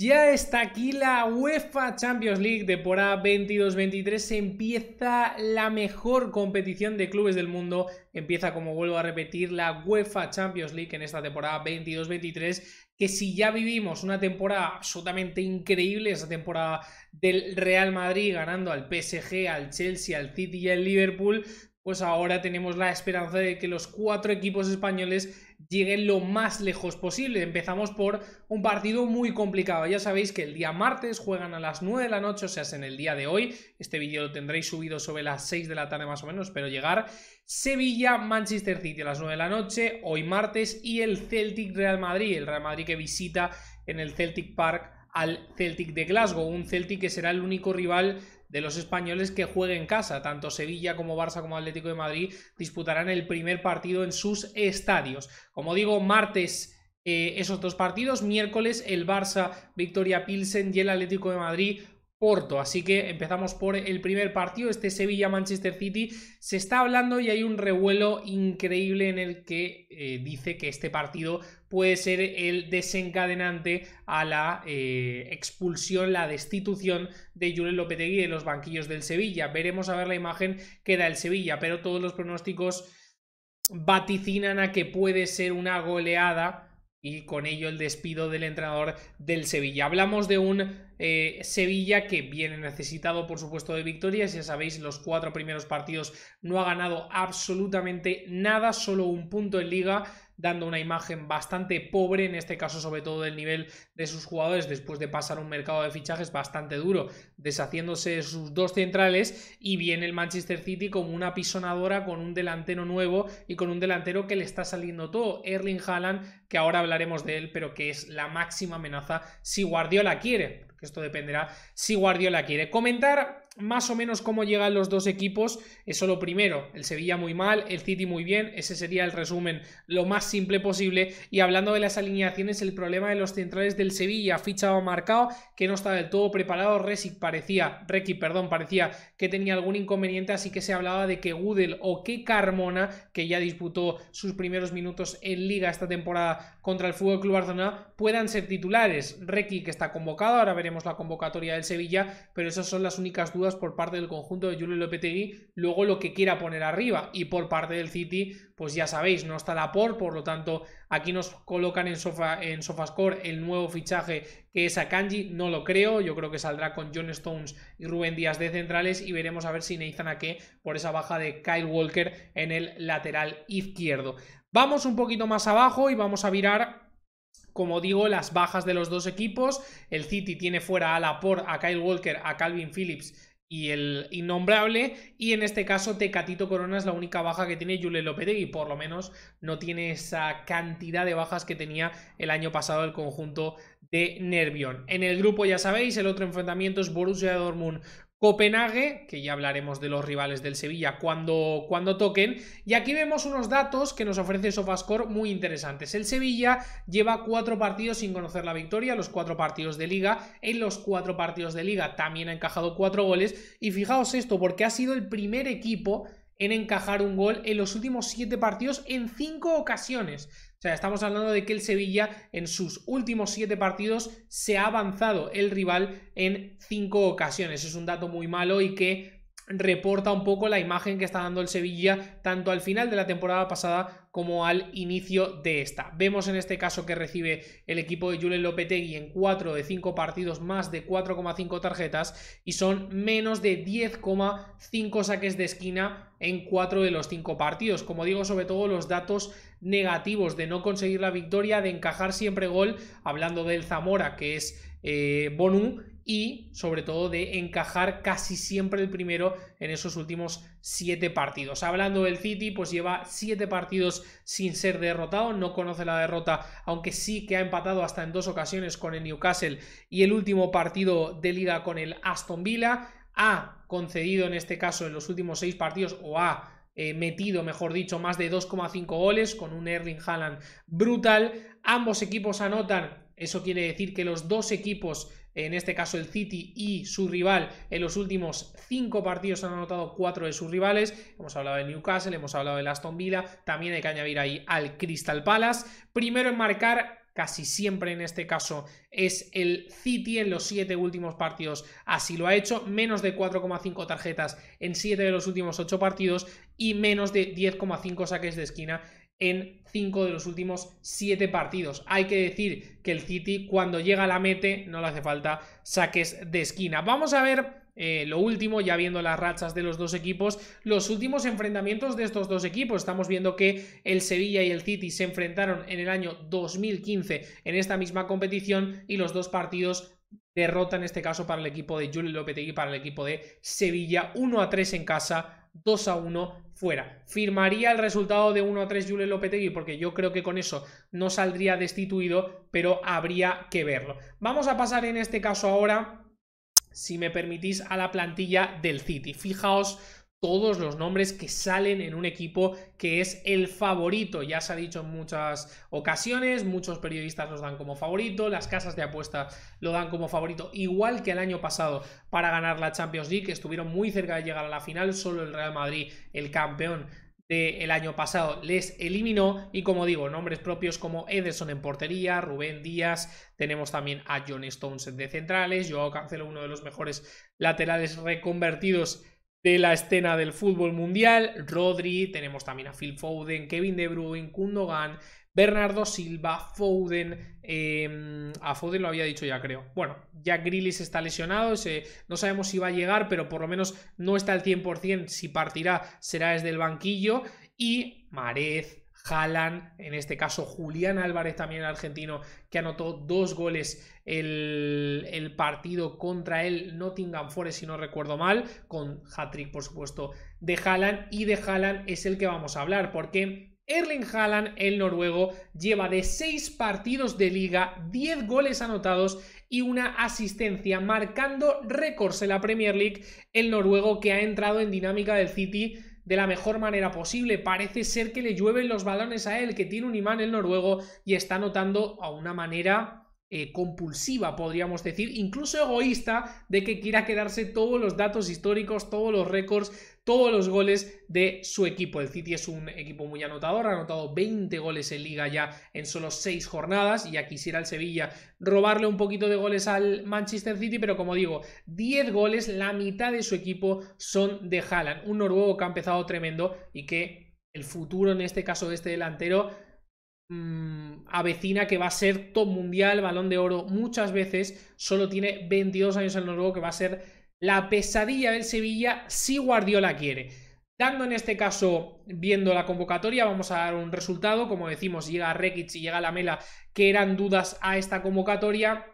Ya está aquí la UEFA Champions League temporada 22-23. empieza la mejor competición de clubes del mundo. Empieza, como vuelvo a repetir, la UEFA Champions League en esta temporada 22-23. Que si ya vivimos una temporada absolutamente increíble, esa temporada del Real Madrid ganando al PSG, al Chelsea, al City y al Liverpool, pues ahora tenemos la esperanza de que los cuatro equipos españoles lleguen lo más lejos posible. Empezamos por un partido muy complicado. Ya sabéis que el día martes juegan a las 9 de la noche, o sea, es en el día de hoy. Este vídeo lo tendréis subido sobre las 6 de la tarde más o menos, pero llegar. Sevilla, Manchester City a las 9 de la noche, hoy martes, y el Celtic Real Madrid, el Real Madrid que visita en el Celtic Park al Celtic de Glasgow, un Celtic que será el único rival de los españoles que jueguen en casa. Tanto Sevilla como Barça como Atlético de Madrid disputarán el primer partido en sus estadios. Como digo, martes eh, esos dos partidos, miércoles el Barça Victoria Pilsen y el Atlético de Madrid Porto. Así que empezamos por el primer partido, este Sevilla-Manchester City. Se está hablando y hay un revuelo increíble en el que eh, dice que este partido puede ser el desencadenante a la eh, expulsión, la destitución de Julen Lopetegui de los banquillos del Sevilla. Veremos a ver la imagen que da el Sevilla, pero todos los pronósticos vaticinan a que puede ser una goleada y con ello el despido del entrenador del Sevilla. Hablamos de un eh, Sevilla que viene necesitado, por supuesto, de victorias. Ya sabéis, los cuatro primeros partidos no ha ganado absolutamente nada, solo un punto en liga dando una imagen bastante pobre, en este caso sobre todo del nivel de sus jugadores después de pasar un mercado de fichajes bastante duro, deshaciéndose de sus dos centrales y viene el Manchester City como una pisonadora con un delantero nuevo y con un delantero que le está saliendo todo, Erling Haaland, que ahora hablaremos de él, pero que es la máxima amenaza si Guardiola quiere, porque esto dependerá si Guardiola quiere. Comentar más o menos cómo llegan los dos equipos, eso lo primero, el Sevilla muy mal, el City muy bien, ese sería el resumen lo más simple posible. Y hablando de las alineaciones, el problema de los centrales del Sevilla, fichado marcado, que no estaba del todo preparado, Resic parecía, perdón, parecía que tenía algún inconveniente, así que se hablaba de que Gudel o que Carmona, que ya disputó sus primeros minutos en Liga esta temporada contra el Fútbol Club Barcelona, puedan ser titulares. Reki que está convocado, ahora veremos la convocatoria del Sevilla, pero esas son las únicas dudas por parte del conjunto de Julio Lopetegui, luego lo que quiera poner arriba. Y por parte del City, pues ya sabéis, no está la por, por lo tanto, aquí nos colocan en, sofa, en Sofascore el nuevo fichaje que es a Kanji no lo creo, yo creo que saldrá con John Stones y Rubén Díaz de centrales y veremos a ver si a qué por esa baja de Kyle Walker en el lateral izquierdo. Vamos un poquito más abajo y vamos a mirar como digo, las bajas de los dos equipos. El City tiene fuera a Laporte, a Kyle Walker, a Calvin Phillips y el innombrable. Y en este caso, Tecatito Corona es la única baja que tiene Julio y Por lo menos no tiene esa cantidad de bajas que tenía el año pasado el conjunto de Nervión. En el grupo, ya sabéis, el otro enfrentamiento es Borussia Dortmund Copenhague, que ya hablaremos de los rivales del Sevilla cuando, cuando toquen. Y aquí vemos unos datos que nos ofrece Sofascore muy interesantes. El Sevilla lleva cuatro partidos sin conocer la victoria, los cuatro partidos de liga. En los cuatro partidos de liga también ha encajado cuatro goles. Y fijaos esto, porque ha sido el primer equipo en encajar un gol en los últimos siete partidos en cinco ocasiones. O sea, estamos hablando de que el Sevilla en sus últimos siete partidos se ha avanzado el rival en cinco ocasiones. Es un dato muy malo y que reporta un poco la imagen que está dando el Sevilla tanto al final de la temporada pasada como al inicio de esta. Vemos en este caso que recibe el equipo de Julen Lopetegui en 4 de 5 partidos más de 4,5 tarjetas y son menos de 10,5 saques de esquina en 4 de los 5 partidos. Como digo, sobre todo los datos negativos de no conseguir la victoria, de encajar siempre gol, hablando del Zamora que es eh, Bonú y sobre todo de encajar casi siempre el primero en esos últimos siete partidos. Hablando del City, pues lleva siete partidos sin ser derrotado, no conoce la derrota, aunque sí que ha empatado hasta en dos ocasiones con el Newcastle y el último partido de liga con el Aston Villa. Ha concedido en este caso en los últimos seis partidos o ha eh, metido, mejor dicho, más de 2,5 goles con un Erling Haaland brutal. Ambos equipos anotan, eso quiere decir que los dos equipos en este caso el City y su rival, en los últimos cinco partidos han anotado cuatro de sus rivales. Hemos hablado del Newcastle, hemos hablado de Aston Villa, también hay que añadir ahí al Crystal Palace. Primero en marcar casi siempre en este caso es el City en los siete últimos partidos así lo ha hecho, menos de 4,5 tarjetas en siete de los últimos ocho partidos y menos de 10,5 saques de esquina en 5 de los últimos 7 partidos. Hay que decir que el City cuando llega a la mete no le hace falta saques de esquina. Vamos a ver eh, lo último, ya viendo las rachas de los dos equipos, los últimos enfrentamientos de estos dos equipos. Estamos viendo que el Sevilla y el City se enfrentaron en el año 2015 en esta misma competición y los dos partidos derrota en este caso para el equipo de Julio Lopetegui, para el equipo de Sevilla, 1 a 3 en casa, 2 a 1 fuera. Firmaría el resultado de 1 a 3 Julio Lopetegui porque yo creo que con eso no saldría destituido, pero habría que verlo. Vamos a pasar en este caso ahora, si me permitís, a la plantilla del City. Fijaos todos los nombres que salen en un equipo que es el favorito. Ya se ha dicho en muchas ocasiones, muchos periodistas los dan como favorito, las casas de apuesta lo dan como favorito, igual que el año pasado para ganar la Champions League, que estuvieron muy cerca de llegar a la final, solo el Real Madrid, el campeón del año pasado les eliminó y como digo, nombres propios como Ederson en portería, Rubén Díaz, tenemos también a John Stones de centrales, yo Cancelo uno de los mejores laterales reconvertidos de la escena del fútbol mundial. Rodri, tenemos también a Phil Foden, Kevin De Bruyne, Kundogan, Bernardo Silva, Foden. Em, a Foden lo había dicho ya, creo. Bueno, Jack Grillis está lesionado. no sabemos si va a llegar, pero por lo menos no está al 100%. Si partirá, será desde el banquillo. Y Marez, Haaland, en este caso Julián Álvarez también argentino, que anotó dos goles el, partido contra el Nottingham Forest, si no recuerdo mal, con hat-trick, por supuesto, de Haaland. Y de Haaland es el que vamos a hablar, porque Erling Haaland, el noruego, lleva de seis partidos de liga diez goles anotados y una asistencia, marcando récords en la Premier League. El noruego que ha entrado en dinámica del City de la mejor manera posible. Parece ser que le llueven los balones a él, que tiene un imán el noruego y está notando a una manera eh, compulsiva, podríamos decir, incluso egoísta, de que quiera quedarse todos los datos históricos, todos los récords todos los goles de su equipo. El City es un equipo muy anotador, ha anotado 20 goles en liga ya en solo 6 jornadas y ya quisiera el Sevilla robarle un poquito de goles al Manchester City, pero como digo, 10 goles, la mitad de su equipo son de Haaland, un noruego que ha empezado tremendo y que el futuro en este caso de este delantero mm, avecina que va a ser top mundial, balón de oro muchas veces, solo tiene 22 años el noruego que va a ser la pesadilla del Sevilla si Guardiola quiere. Dando en este caso, viendo la convocatoria, vamos a dar un resultado. Como decimos, llega Rekic y llega Lamela, que eran dudas a esta convocatoria.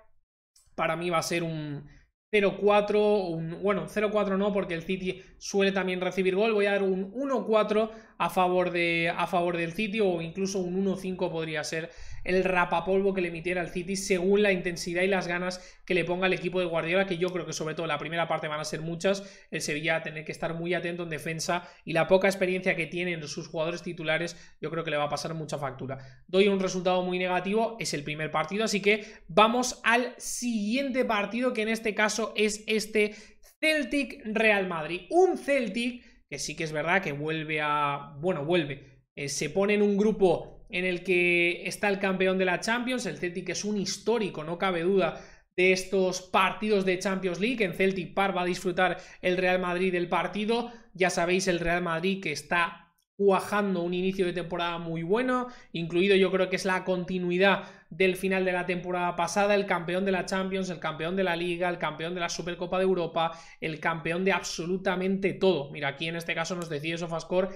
Para mí va a ser un 0-4, un, bueno, 0-4 no, porque el City suele también recibir gol. Voy a dar un 1-4 a favor, de, a favor del City o incluso un 1-5 podría ser el rapapolvo que le emitiera el City según la intensidad y las ganas que le ponga el equipo de Guardiola, que yo creo que sobre todo la primera parte van a ser muchas. El Sevilla va a tener que estar muy atento en defensa y la poca experiencia que tienen sus jugadores titulares, yo creo que le va a pasar mucha factura. Doy un resultado muy negativo, es el primer partido, así que vamos al siguiente partido, que en este caso es este Celtic Real Madrid. Un Celtic que sí que es verdad que vuelve a... Bueno, vuelve. Eh, se pone en un grupo en el que está el campeón de la Champions, el Celtic es un histórico, no cabe duda, de estos partidos de Champions League. En Celtic Park va a disfrutar el Real Madrid del partido. Ya sabéis, el Real Madrid que está cuajando un inicio de temporada muy bueno, incluido yo creo que es la continuidad del final de la temporada pasada, el campeón de la Champions, el campeón de la Liga, el campeón de la Supercopa de Europa, el campeón de absolutamente todo. Mira, aquí en este caso nos decide Sofascore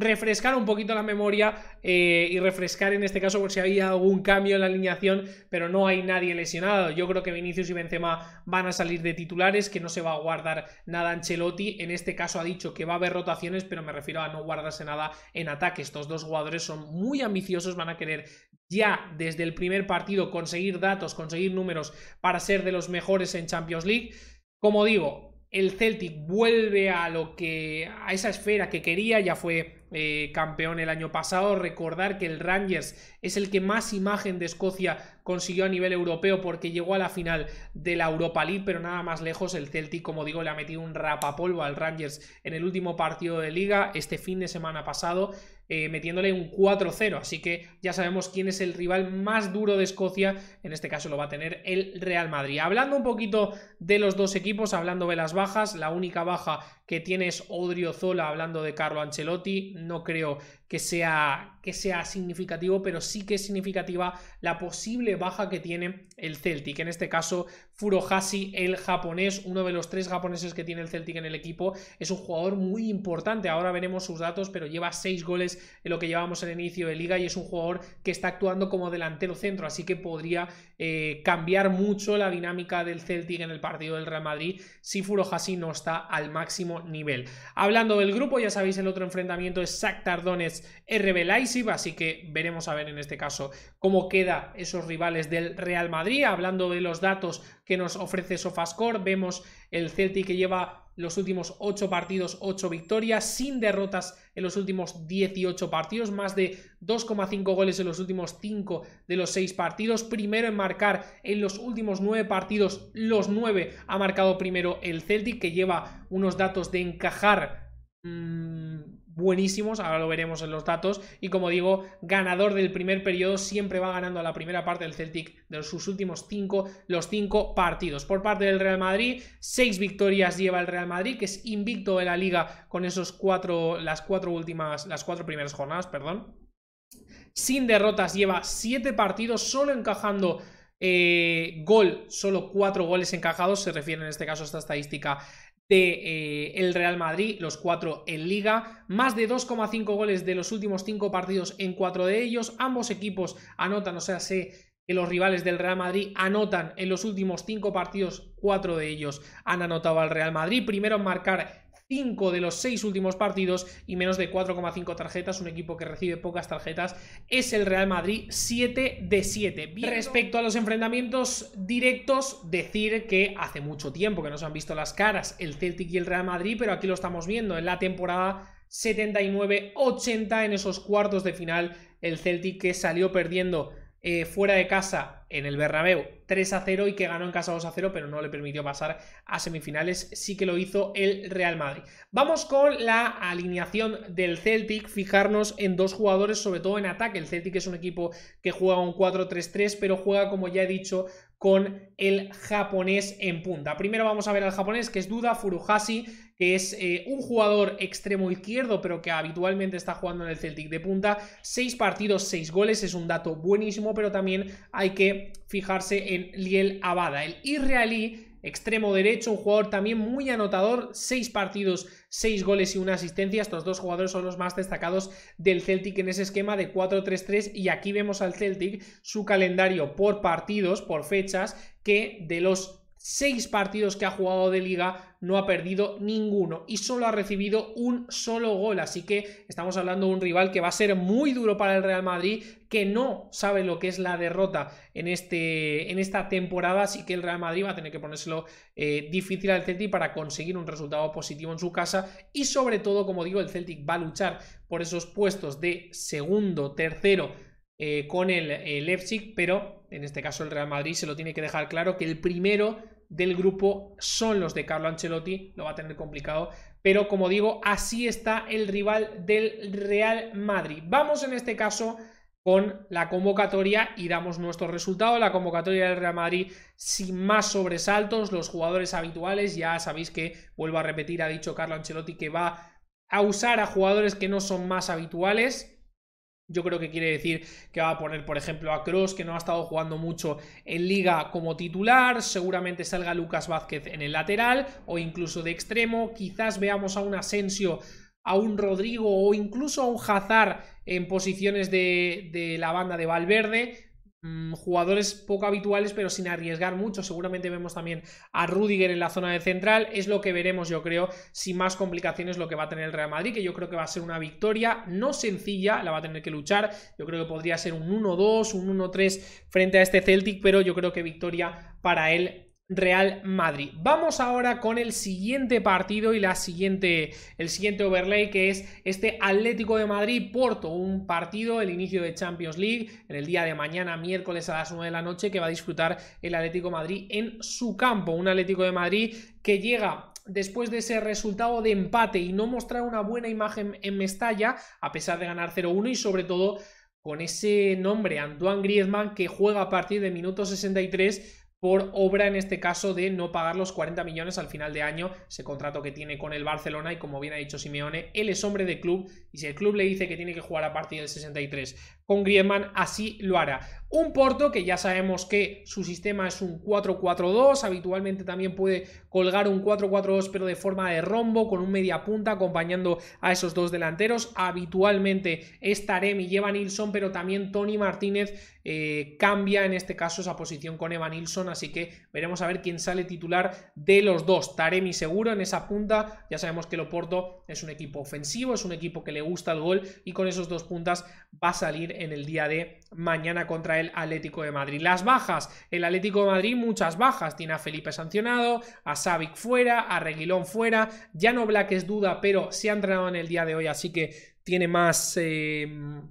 refrescar un poquito la memoria eh, y refrescar en este caso por si había algún cambio en la alineación, pero no hay nadie lesionado. Yo creo que Vinicius y Benzema van a salir de titulares, que no se va a guardar nada Ancelotti. En este caso ha dicho que va a haber rotaciones, pero me refiero a no guardarse nada en ataque. Estos dos jugadores son muy ambiciosos, van a querer ya desde el primer partido conseguir datos, conseguir números para ser de los mejores en Champions League. Como digo, el Celtic vuelve a lo que a esa esfera que quería, ya fue eh, campeón el año pasado. Recordar que el Rangers es el que más imagen de Escocia consiguió a nivel europeo porque llegó a la final de la Europa League, pero nada más lejos el Celtic, como digo, le ha metido un rapapolvo al Rangers en el último partido de liga este fin de semana pasado. Eh, metiéndole un 4-0. Así que ya sabemos quién es el rival más duro de Escocia. En este caso lo va a tener el Real Madrid. Hablando un poquito de los dos equipos, hablando de las bajas, la única baja que tiene es Zola, hablando de Carlo Ancelotti. No creo que sea, que sea significativo, pero sí que es significativa la posible baja que tiene el Celtic. En este caso, Furohasi el japonés, uno de los tres japoneses que tiene el Celtic en el equipo, es un jugador muy importante. Ahora veremos sus datos, pero lleva seis goles en lo que llevamos en inicio de liga y es un jugador que está actuando como delantero centro, así que podría eh, cambiar mucho la dinámica del Celtic en el partido del Real Madrid si Furohasi no está al máximo nivel. Hablando del grupo, ya sabéis, el otro enfrentamiento es Zach Tardones es RB así que veremos a ver en este caso cómo queda esos rivales del Real Madrid. Hablando de los datos que nos ofrece Sofascore, vemos el Celtic que lleva los últimos 8 partidos, 8 victorias, sin derrotas en los últimos 18 partidos, más de 2,5 goles en los últimos 5 de los 6 partidos, primero en marcar en los últimos 9 partidos, los 9 ha marcado primero el Celtic, que lleva unos datos de encajar mm, buenísimos, ahora lo veremos en los datos, y como digo, ganador del primer periodo siempre va ganando la primera parte del Celtic de sus últimos cinco, los cinco partidos. Por parte del Real Madrid, seis victorias lleva el Real Madrid, que es invicto de la liga con esos cuatro, las cuatro últimas, las cuatro primeras jornadas, perdón. Sin derrotas lleva siete partidos, solo encajando eh, gol, solo cuatro goles encajados, se refiere en este caso a esta estadística de eh, el Real Madrid, los cuatro en liga, más de 2,5 goles de los últimos cinco partidos en cuatro de ellos, ambos equipos anotan, o sea, sé que los rivales del Real Madrid anotan en los últimos cinco partidos, cuatro de ellos han anotado al Real Madrid, primero en marcar 5 de los 6 últimos partidos y menos de 4,5 tarjetas. Un equipo que recibe pocas tarjetas es el Real Madrid 7 de 7. respecto a los enfrentamientos directos, decir que hace mucho tiempo que no se han visto las caras el Celtic y el Real Madrid, pero aquí lo estamos viendo en la temporada 79-80 en esos cuartos de final. El Celtic que salió perdiendo eh, fuera de casa en el Bernabéu 3 a 0 y que ganó en casa 2 a 0, pero no le permitió pasar a semifinales. Sí que lo hizo el Real Madrid. Vamos con la alineación del Celtic. Fijarnos en dos jugadores, sobre todo en ataque. El Celtic es un equipo que juega un 4-3-3, pero juega, como ya he dicho, con el japonés en punta. Primero vamos a ver al japonés, que es Duda Furuhashi, que es eh, un jugador extremo izquierdo, pero que habitualmente está jugando en el Celtic de punta. Seis partidos, seis goles, es un dato buenísimo, pero también hay que fijarse en Liel Abada, el israelí extremo derecho, un jugador también muy anotador, seis partidos 6 goles y una asistencia. Estos dos jugadores son los más destacados del Celtic en ese esquema de 4-3-3 y aquí vemos al Celtic su calendario por partidos, por fechas, que de los seis partidos que ha jugado de liga, no ha perdido ninguno y solo ha recibido un solo gol. Así que estamos hablando de un rival que va a ser muy duro para el Real Madrid, que no sabe lo que es la derrota en, este, en esta temporada. Así que el Real Madrid va a tener que ponérselo eh, difícil al Celtic para conseguir un resultado positivo en su casa. Y sobre todo, como digo, el Celtic va a luchar por esos puestos de segundo, tercero eh, con el eh, Leipzig, pero en este caso el Real Madrid, se lo tiene que dejar claro que el primero del grupo son los de Carlo Ancelotti, lo va a tener complicado, pero como digo, así está el rival del Real Madrid. Vamos en este caso con la convocatoria y damos nuestro resultado. La convocatoria del Real Madrid sin más sobresaltos, los jugadores habituales, ya sabéis que, vuelvo a repetir, ha dicho Carlo Ancelotti que va a usar a jugadores que no son más habituales, yo creo que quiere decir que va a poner, por ejemplo, a Cross, que no ha estado jugando mucho en liga como titular. Seguramente salga Lucas Vázquez en el lateral o incluso de extremo. Quizás veamos a un Asensio, a un Rodrigo o incluso a un Hazard en posiciones de, de la banda de Valverde Mm, jugadores poco habituales, pero sin arriesgar mucho. Seguramente vemos también a Rudiger en la zona de central. Es lo que veremos, yo creo, sin más complicaciones lo que va a tener el Real Madrid, que yo creo que va a ser una victoria no sencilla, la va a tener que luchar. Yo creo que podría ser un 1-2, un 1-3 frente a este Celtic, pero yo creo que victoria para él Real Madrid. Vamos ahora con el siguiente partido y la siguiente, el siguiente overlay que es este Atlético de Madrid-Porto, un partido, el inicio de Champions League en el día de mañana, miércoles a las 9 de la noche, que va a disfrutar el Atlético Madrid en su campo. Un Atlético de Madrid que llega después de ese resultado de empate y no mostrar una buena imagen en Mestalla, a pesar de ganar 0-1 y sobre todo con ese nombre, Antoine Griezmann, que juega a partir de minuto 63 por obra en este caso de no pagar los 40 millones al final de año, ese contrato que tiene con el Barcelona y como bien ha dicho Simeone, él es hombre de club y si el club le dice que tiene que jugar a partir del 63 con Griezmann, así lo hará. Un Porto que ya sabemos que su sistema es un 4-4-2, habitualmente también puede colgar un 4-4-2 pero de forma de rombo, con un media punta acompañando a esos dos delanteros. Habitualmente es Taremi Eva Nilsson, pero también Tony Martínez eh, cambia en este caso esa posición con Evan Nilsson, así que veremos a ver quién sale titular de los dos. Taremi seguro en esa punta, ya sabemos que Loporto es un equipo ofensivo, es un equipo que le gusta el gol y con esos dos puntas va a salir en el día de mañana contra el Atlético de Madrid. Las bajas, el Atlético de Madrid muchas bajas, tiene a Felipe sancionado, a Savic fuera, a fuera, ya no es duda, pero se ha entrenado en el día de hoy, así que tiene más... Em,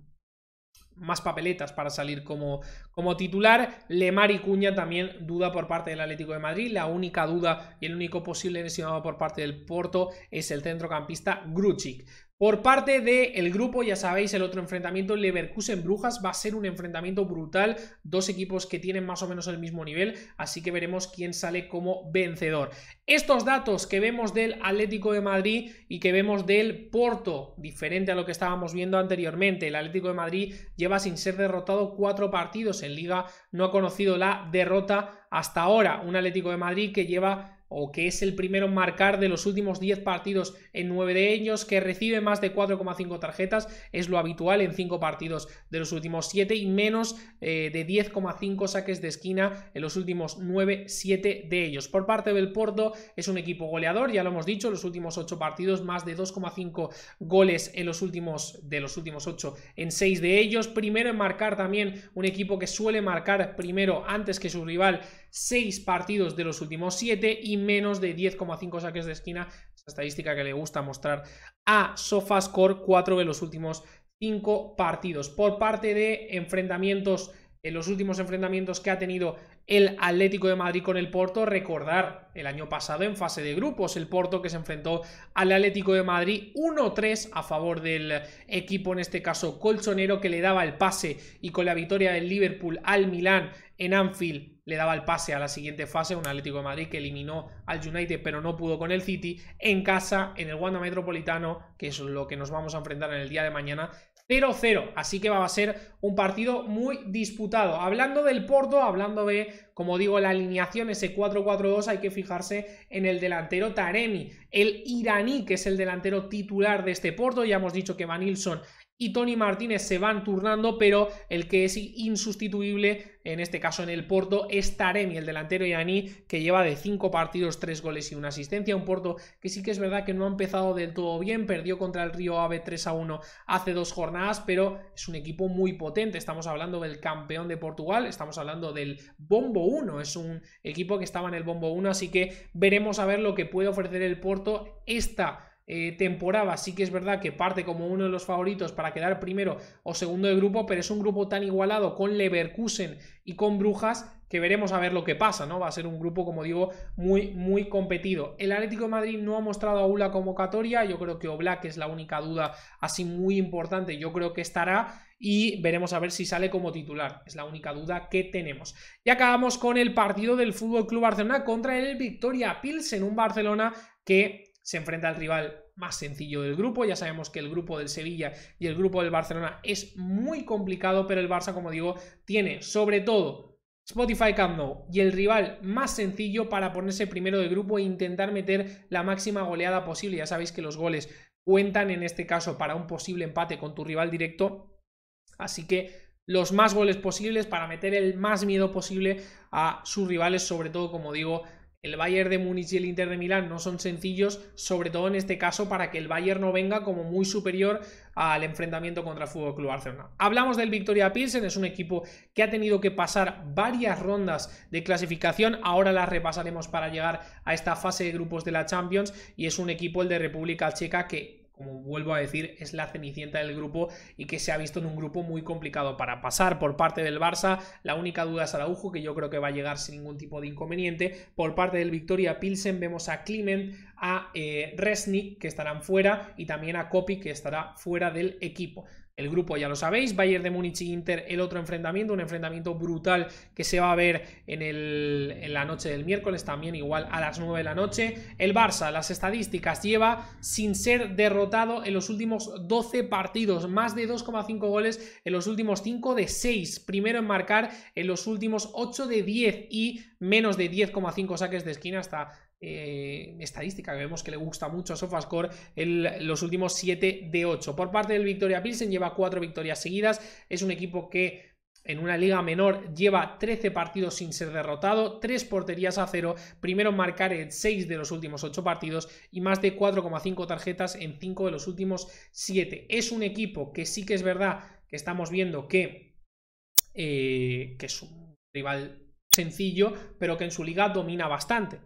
más papeletas para salir como, como titular. Lemar y Cuña también duda por parte del Atlético de Madrid. La única duda y el único posible lesionado por parte del Porto es el centrocampista Grucic. Por parte del grupo, ya sabéis, el otro enfrentamiento, Leverkusen-Brujas, va a ser un enfrentamiento brutal. Dos equipos que tienen más o menos el mismo nivel, así que veremos quién sale como vencedor. Estos datos que vemos del Atlético de Madrid y que vemos del Porto, diferente a lo que estábamos viendo anteriormente. El Atlético de Madrid lleva sin ser derrotado cuatro partidos en Liga, no ha conocido la derrota hasta ahora. Un Atlético de Madrid que lleva o que es el primero en marcar de los últimos 10 partidos en 9 de ellos, que recibe más de 4,5 tarjetas, es lo habitual en 5 partidos de los últimos 7 y menos eh, de 10,5 saques de esquina en los últimos 9, 7 de ellos. Por parte del Porto es un equipo goleador, ya lo hemos dicho, los últimos 8 partidos más de 2,5 goles en los últimos de los últimos 8 en 6 de ellos, primero en marcar también un equipo que suele marcar primero antes que su rival 6 partidos de los últimos 7 y menos de 10,5 saques de esquina, esa estadística que le gusta mostrar a SofaScore, 4 de los últimos 5 partidos. Por parte de enfrentamientos, en los últimos enfrentamientos que ha tenido el Atlético de Madrid con el Porto, recordar el año pasado en fase de grupos, el Porto que se enfrentó al Atlético de Madrid 1-3 a favor del equipo, en este caso colchonero, que le daba el pase y con la victoria del Liverpool al Milán en Anfield le daba el pase a la siguiente fase, un Atlético de Madrid que eliminó al United pero no pudo con el City, en casa, en el Wanda Metropolitano, que es lo que nos vamos a enfrentar en el día de mañana, 0-0, así que va a ser un partido muy disputado. Hablando del Porto, hablando de, como digo, la alineación, ese 4-4-2, hay que fijarse en el delantero Taremi, el iraní, que es el delantero titular de este Porto, ya hemos dicho que Van Nilsson y Tony Martínez se van turnando, pero el que es insustituible, en este caso en el Porto, es Taremi, el delantero iraní, que lleva de 5 partidos 3 goles y una asistencia. Un Porto que sí que es verdad que no ha empezado del todo bien, perdió contra el Río Ave 3 a 1 hace dos jornadas, pero es un equipo muy potente. Estamos hablando del campeón de Portugal, estamos hablando del Bombo 1, es un equipo que estaba en el Bombo 1, así que veremos a ver lo que puede ofrecer el Porto esta eh, temporada sí que es verdad que parte como uno de los favoritos para quedar primero o segundo de grupo, pero es un grupo tan igualado con Leverkusen y con Brujas que veremos a ver lo que pasa, ¿no? Va a ser un grupo, como digo, muy, muy competido. El Atlético de Madrid no ha mostrado aún la convocatoria, yo creo que Oblak es la única duda así muy importante, yo creo que estará y veremos a ver si sale como titular, es la única duda que tenemos. Y acabamos con el partido del Fútbol Club Barcelona contra el Victoria Pilsen, un Barcelona que se enfrenta al rival más sencillo del grupo. Ya sabemos que el grupo del Sevilla y el grupo del Barcelona es muy complicado, pero el Barça, como digo, tiene sobre todo Spotify Camp Nou y el rival más sencillo para ponerse primero del grupo e intentar meter la máxima goleada posible. Ya sabéis que los goles cuentan en este caso para un posible empate con tu rival directo. Así que los más goles posibles para meter el más miedo posible a sus rivales, sobre todo, como digo, el Bayern de Múnich y el Inter de Milán no son sencillos, sobre todo en este caso para que el Bayern no venga como muy superior al enfrentamiento contra el Fútbol Club Barcelona. Hablamos del Victoria Pilsen, es un equipo que ha tenido que pasar varias rondas de clasificación, ahora las repasaremos para llegar a esta fase de grupos de la Champions y es un equipo el de República Checa que como vuelvo a decir, es la cenicienta del grupo y que se ha visto en un grupo muy complicado para pasar por parte del Barça. La única duda es Araujo, que yo creo que va a llegar sin ningún tipo de inconveniente. Por parte del Victoria Pilsen vemos a Clement, a eh, Resnik, que estarán fuera, y también a Kopi, que estará fuera del equipo. El grupo ya lo sabéis, Bayern de Múnich y Inter, el otro enfrentamiento, un enfrentamiento brutal que se va a ver en, en, la noche del miércoles, también igual a las 9 de la noche. El Barça, las estadísticas, lleva sin ser derrotado en los últimos 12 partidos, más de 2,5 goles en los últimos 5 de 6, primero en marcar en los últimos 8 de 10 y menos de 10,5 saques de esquina hasta eh, estadística que vemos que le gusta mucho a Sofascore en los últimos 7 de 8. Por parte del Victoria Pilsen lleva 4 victorias seguidas, es un equipo que en una liga menor lleva 13 partidos sin ser derrotado, 3 porterías a 0, primero marcar en 6 de los últimos 8 partidos y más de 4,5 tarjetas en 5 de los últimos 7. Es un equipo que sí que es verdad que estamos viendo que, eh, que es un rival sencillo, pero que en su liga domina bastante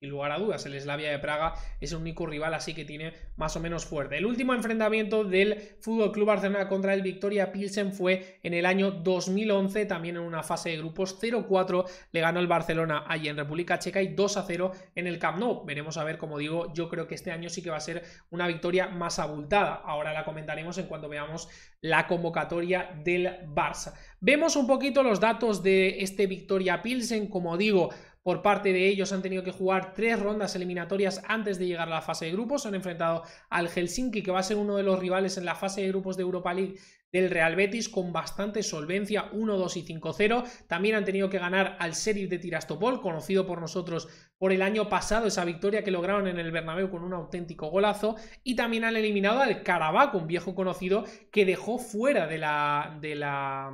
y lugar a dudas, el Eslavia de Praga es el único rival así que tiene más o menos fuerte. El último enfrentamiento del Fútbol Club Barcelona contra el Victoria Pilsen fue en el año 2011, también en una fase de grupos 0-4 le ganó el Barcelona allí en República Checa y 2-0 en el Camp Nou. Veremos a ver, como digo, yo creo que este año sí que va a ser una victoria más abultada. Ahora la comentaremos en cuanto veamos la convocatoria del Barça. Vemos un poquito los datos de este Victoria Pilsen, como digo, por parte de ellos han tenido que jugar tres rondas eliminatorias antes de llegar a la fase de grupos. han enfrentado al Helsinki, que va a ser uno de los rivales en la fase de grupos de Europa League del Real Betis con bastante solvencia 1, 2 y 5-0. También han tenido que ganar al Serif de Tirastopol, conocido por nosotros por el año pasado, esa victoria que lograron en el Bernabéu con un auténtico golazo, y también han eliminado al Caravaco, un viejo conocido que dejó fuera de la, de la,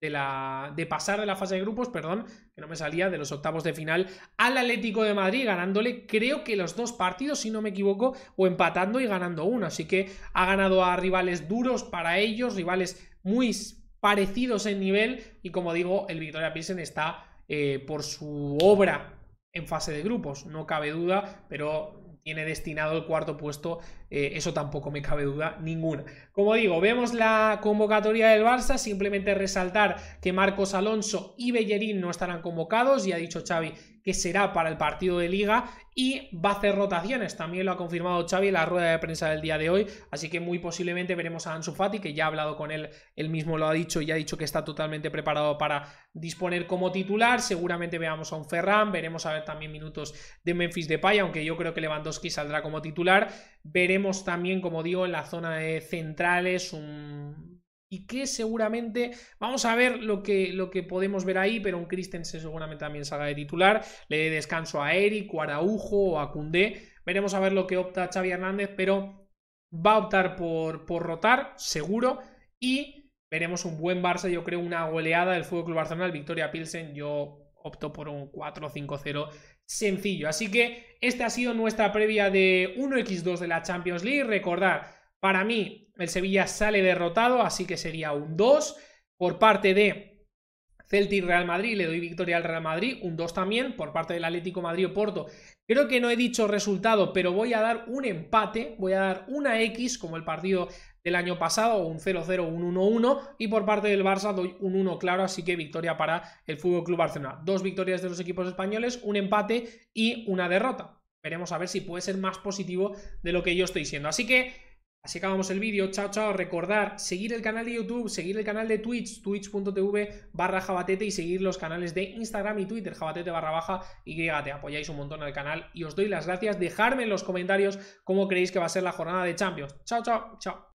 de la, de pasar de la fase de grupos, perdón, que no me salía, de los octavos de final, al Atlético de Madrid, ganándole creo que los dos partidos, si no me equivoco, o empatando y ganando uno, así que ha ganado a rivales duros para ellos, rivales muy parecidos en nivel, y como digo, el Victoria Pilsen está... Eh, por su obra en fase de grupos, no cabe duda, pero tiene destinado el cuarto puesto, eh, eso tampoco me cabe duda ninguna. Como digo, vemos la convocatoria del Barça, simplemente resaltar que Marcos Alonso y Bellerín no estarán convocados, y ha dicho Xavi que será para el partido de liga y va a hacer rotaciones. También lo ha confirmado Xavi en la rueda de prensa del día de hoy, así que muy posiblemente veremos a Ansu Fati, que ya ha hablado con él, él mismo lo ha dicho y ha dicho que está totalmente preparado para disponer como titular. Seguramente veamos a un Ferran, veremos a ver también minutos de Memphis Depay, aunque yo creo que Lewandowski saldrá como titular. Veremos también, como digo, en la zona de centrales un y que seguramente vamos a ver lo que, lo que podemos ver ahí, pero un Christensen seguramente también salga de titular, le dé descanso a Eric a Araujo o a Cundé, veremos a ver lo que opta Xavi Hernández, pero va a optar por, por rotar, seguro, y veremos un buen Barça, yo creo una goleada del Fútbol Club Barcelona, Victoria Pilsen, yo opto por un 4-5-0 sencillo. Así que esta ha sido nuestra previa de 1x2 de la Champions League, recordar, para mí el Sevilla sale derrotado, así que sería un 2. Por parte de celtic Real Madrid, le doy victoria al Real Madrid, un 2 también. Por parte del Atlético Madrid Porto, creo que no he dicho resultado, pero voy a dar un empate, voy a dar una X, como el partido del año pasado, un 0-0, un 1-1, y por parte del Barça doy un 1 claro, así que victoria para el Fútbol Club Barcelona. Dos victorias de los equipos españoles, un empate y una derrota. Veremos a ver si puede ser más positivo de lo que yo estoy siendo. Así que Así acabamos el vídeo. Chao, chao. Recordar, seguir el canal de YouTube, seguir el canal de Twitch, twitch.tv barra jabatete y seguir los canales de Instagram y Twitter, jabatete barra baja y te Apoyáis un montón al canal y os doy las gracias. Dejarme en los comentarios cómo creéis que va a ser la jornada de Champions. Chao, chao, chao.